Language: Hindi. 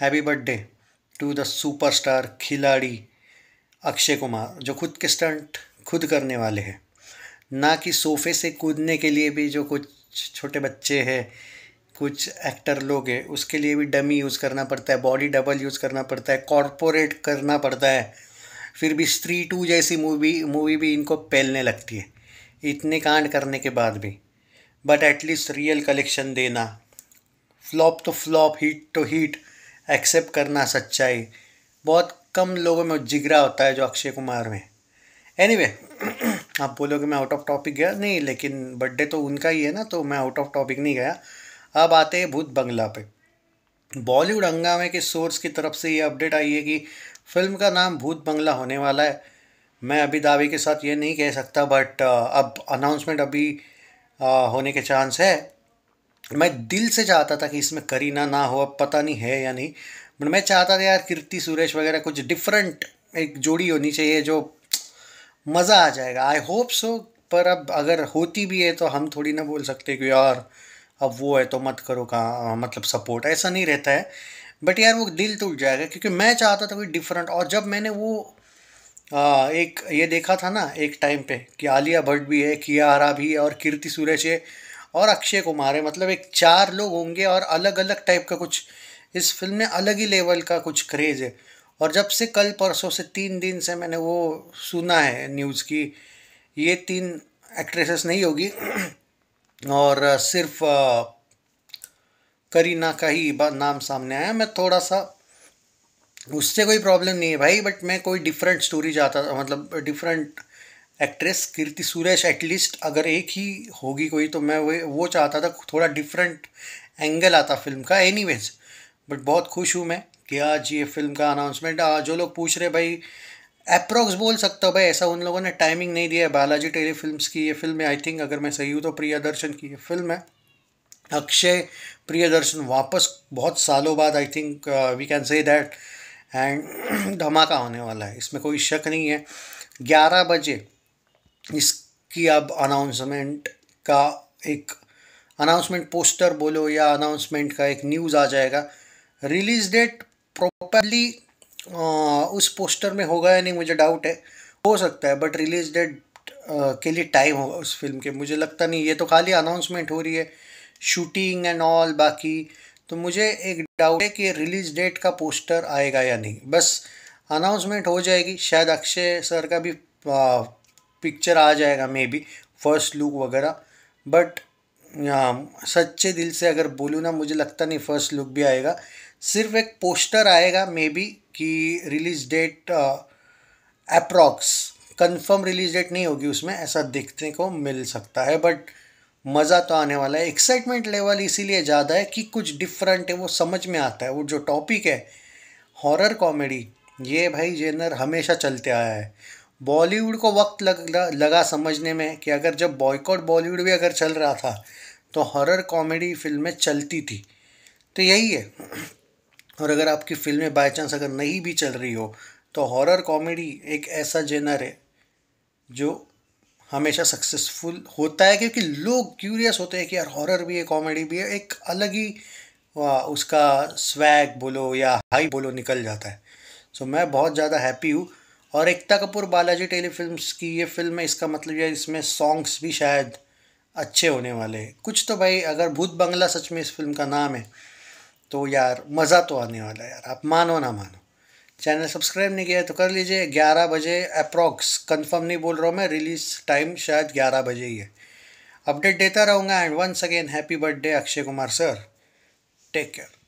happy birthday to the superstar Khiladi Akshay Kumar जो खुद के स्टंट खुद करने वाले हैं ना कि सोफे से कूदने के लिए भी जो कुछ छोटे बच्चे हैं कुछ एक्टर लोग हैं उसके लिए भी डमी यूज़ करना पड़ता है बॉडी डबल यूज़ करना पड़ता है कॉरपोरेट करना पड़ता है फिर भी स्त्री टू जैसी मूवी मूवी भी इनको पहलने लगती है इतने कांड करने के बाद भी बट एटलीस्ट रियल कलेक्शन देना फ्लॉप तो फ्लॉप हीट तो हीट एक्सेप्ट करना सच्चाई बहुत कम लोगों में जिगरा होता है जो अक्षय कुमार में एनी anyway, आप बोलोगे मैं आउट ऑफ टॉपिक गया नहीं लेकिन बर्थडे तो उनका ही है ना तो मैं आउट ऑफ टॉपिक नहीं गया अब आते हैं भूत बंगला पे बॉलीवुड हंगामे के सोर्स की तरफ से ये अपडेट आई है कि फिल्म का नाम भूत बंगला होने वाला है मैं अभी दावे के साथ ये नहीं कह सकता बट uh, अब अनाउंसमेंट अभी uh, होने के चांस है मैं दिल से चाहता था कि इसमें करीना ना हो अब पता नहीं है या नहीं बट मैं चाहता था यार कीर्ति सुरेश वगैरह कुछ डिफरेंट एक जोड़ी होनी चाहिए जो मज़ा आ जाएगा आई होप सो पर अब अगर होती भी है तो हम थोड़ी ना बोल सकते कि यार अब वो है तो मत करो कहाँ मतलब सपोर्ट ऐसा नहीं रहता है बट यार वो दिल टूट जाएगा क्योंकि मैं चाहता था कोई डिफरेंट और जब मैंने वो आ, एक ये देखा था ना एक टाइम पे कि आलिया भट्ट भी है किया आरा भी है और कीर्ति सुरेश है और अक्षय कुमार है मतलब एक चार लोग होंगे और अलग अलग टाइप का कुछ इस फिल्म में अलग ही लेवल का कुछ क्रेज़ है और जब से कल परसों से तीन दिन से मैंने वो सुना है न्यूज़ की ये तीन एक्ट्रेसेस नहीं होगी और सिर्फ करीना का ही नाम सामने आया मैं थोड़ा सा उससे कोई प्रॉब्लम नहीं है भाई बट मैं कोई डिफरेंट स्टोरी चाहता था मतलब different actress Keerthy Suresh at least अगर एक ही होगी कोई तो मैं वो वो चाहता था थोड़ा डिफरेंट एंगल आता फिल्म का एनी बट बहुत खुश हूँ मैं कि आज ये फिल्म का अनाउंसमेंट जो लोग पूछ रहे भाई अप्रॉक्स बोल सकता हूँ भाई ऐसा उन लोगों ने टाइमिंग नहीं दिया है बालाजी टेली फिल्म की ये फिल्म है आई थिंक अगर मैं सही हूँ तो प्रिया दर्शन की ये फिल्म है अक्षय प्रिय दर्शन वापस बहुत सालों बाद I think we can say that and धमाका होने वाला है इसमें कोई शक नहीं है ग्यारह बजे इसकी अब अनाउंसमेंट का एक अनाउंसमेंट पोस्टर बोलो या अनाउंसमेंट का एक न्यूज़ आ जाएगा रिलीज़ डेट प्रॉपरली उस पोस्टर में होगा या नहीं मुझे डाउट है हो सकता है बट रिलीज़ डेट के लिए टाइम होगा उस फिल्म के मुझे लगता नहीं ये तो खाली अनाउंसमेंट हो रही है शूटिंग एंड ऑल बाकी तो मुझे एक डाउट है कि रिलीज़ डेट का पोस्टर आएगा या नहीं बस अनाउंसमेंट हो जाएगी शायद अक्षय सर का भी पिक्चर आ जाएगा मे बी फर्स्ट लुक वगैरह बट हाँ सच्चे दिल से अगर बोलूँ ना मुझे लगता नहीं फर्स्ट लुक भी आएगा सिर्फ एक पोस्टर आएगा मे बी कि release date approx confirm release date नहीं होगी उसमें ऐसा देखने को मिल सकता है बट मज़ा तो आने वाला है एक्साइटमेंट लेवल इसीलिए ज़्यादा है कि कुछ डिफरेंट है वो समझ में आता है वो जो टॉपिक है हॉरर कॉमेडी ये भाई जेनर हमेशा चलते आया है बॉलीवुड को वक्त लग, लगा समझने में कि अगर जब बॉयकॉट बॉलीवुड भी अगर चल रहा था तो हॉरर कॉमेडी फिल्में चलती थी तो यही है और अगर आपकी फिल्में बाई चांस अगर नहीं भी चल रही हो तो हॉरर कॉमेडी एक ऐसा जेनर है जो हमेशा सक्सेसफुल होता है क्योंकि लोग क्यूरियस होते हैं कि यार हॉरर भी है कॉमेडी भी है एक अलग ही उसका स्वैग बोलो या हाई बोलो निकल जाता है सो so, मैं बहुत ज़्यादा हैप्पी हूँ और एकता कपूर बालाजी टेलीफिल्म की ये फिल्म है इसका मतलब यह इसमें सॉन्ग्स भी शायद अच्छे होने वाले हैं कुछ तो भाई अगर भूत बंगला सच में इस फिल्म का नाम है तो यार मज़ा तो आने वाला है यार आप मानो ना मानो चैनल सब्सक्राइब नहीं किया है तो कर लीजिए ग्यारह बजे अप्रॉक्स कंफर्म नहीं बोल रहा हूँ मैं रिलीज़ टाइम शायद ग्यारह बजे ही है अपडेट देता रहूँगा and once again happy birthday Akshay Kumar sir take care